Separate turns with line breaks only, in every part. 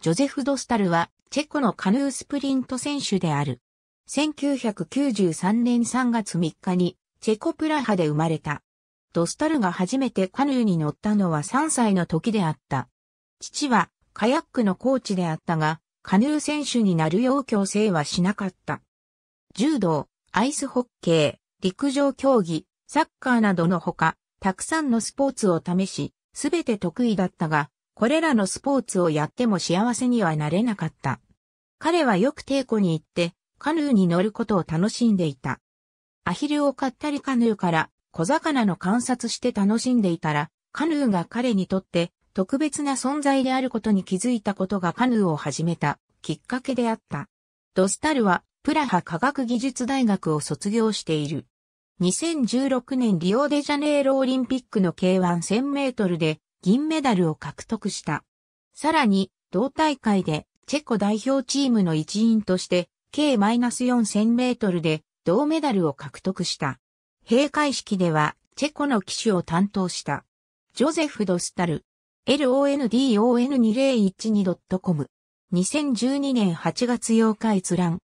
ジョゼフ・ドスタルは、チェコのカヌースプリント選手である。1993年3月3日に、チェコプラハで生まれた。ドスタルが初めてカヌーに乗ったのは3歳の時であった。父は、カヤックのコーチであったが、カヌー選手になるよう強制はしなかった。柔道、アイスホッケー、陸上競技、サッカーなどのほか、たくさんのスポーツを試し、すべて得意だったが、これらのスポーツをやっても幸せにはなれなかった。彼はよく抵抗に行って、カヌーに乗ることを楽しんでいた。アヒルを買ったりカヌーから小魚の観察して楽しんでいたら、カヌーが彼にとって特別な存在であることに気づいたことがカヌーを始めたきっかけであった。ドスタルはプラハ科学技術大学を卒業している。2016年リオデジャネイロオリンピックの K1 1000メートルで銀メダルを獲得した。さらに、同大会でチェコ代表チームの一員として、計 -4000 メートルで銅メダルを獲得した。閉会式では、チェコの騎手を担当した。ジョゼフ・ドスタル、london2012.com。2012年8月8日閲覧。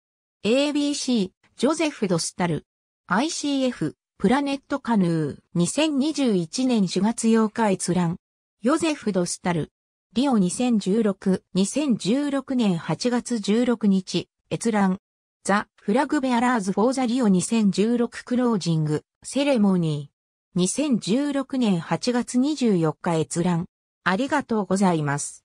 ABC、ジョゼフ・ドスタル。ICF、プラネットカヌー。2021年4月8日閲覧。ヨゼフ・ドスタル。リオ2016、2016年8月16日、閲覧。ザ・フラグベアラーズ・フォーザ・リオ2016クロージング、セレモニー。2016年8月24日閲覧。ありがとうございます。